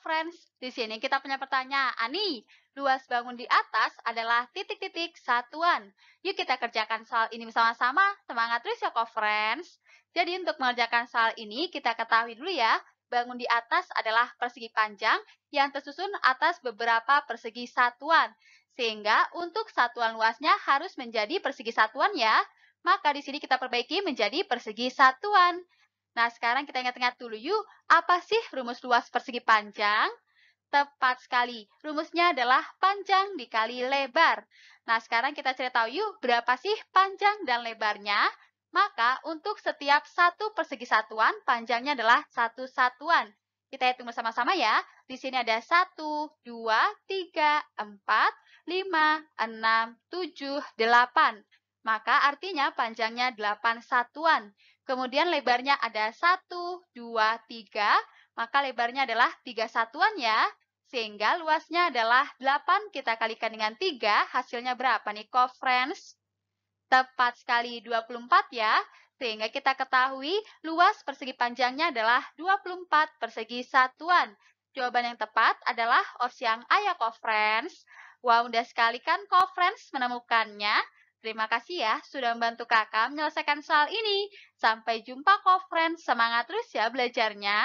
friends. Di sini kita punya pertanyaan nih. Luas bangun di atas adalah titik-titik satuan. Yuk kita kerjakan soal ini bersama-sama. Semangat terus ya, friends. Jadi untuk mengerjakan soal ini kita ketahui dulu ya, bangun di atas adalah persegi panjang yang tersusun atas beberapa persegi satuan. Sehingga untuk satuan luasnya harus menjadi persegi satuan ya. Maka di sini kita perbaiki menjadi persegi satuan. Nah, sekarang kita ingat-ingat dulu yuk, apa sih rumus luas persegi panjang? Tepat sekali, rumusnya adalah panjang dikali lebar. Nah, sekarang kita cari tahu yuk, berapa sih panjang dan lebarnya? Maka, untuk setiap satu persegi satuan, panjangnya adalah satu satuan. Kita hitung bersama-sama ya. Di sini ada 1, 2, 3, 4, 5, 6, 7, 8. Maka artinya panjangnya 8 satuan. Kemudian lebarnya ada 1, 2, 3. Maka lebarnya adalah 3 satuan ya. Sehingga luasnya adalah 8 kita kalikan dengan 3. Hasilnya berapa nih, Ko Friends? Tepat sekali 24 ya. Sehingga kita ketahui luas persegi panjangnya adalah 24 persegi satuan. Jawaban yang tepat adalah opsi yang A ya, Ko Friends. Wow, udah sekali kan Ko Friends menemukannya? Terima kasih ya sudah membantu kakak menyelesaikan soal ini. Sampai jumpa kok friends, semangat terus ya belajarnya.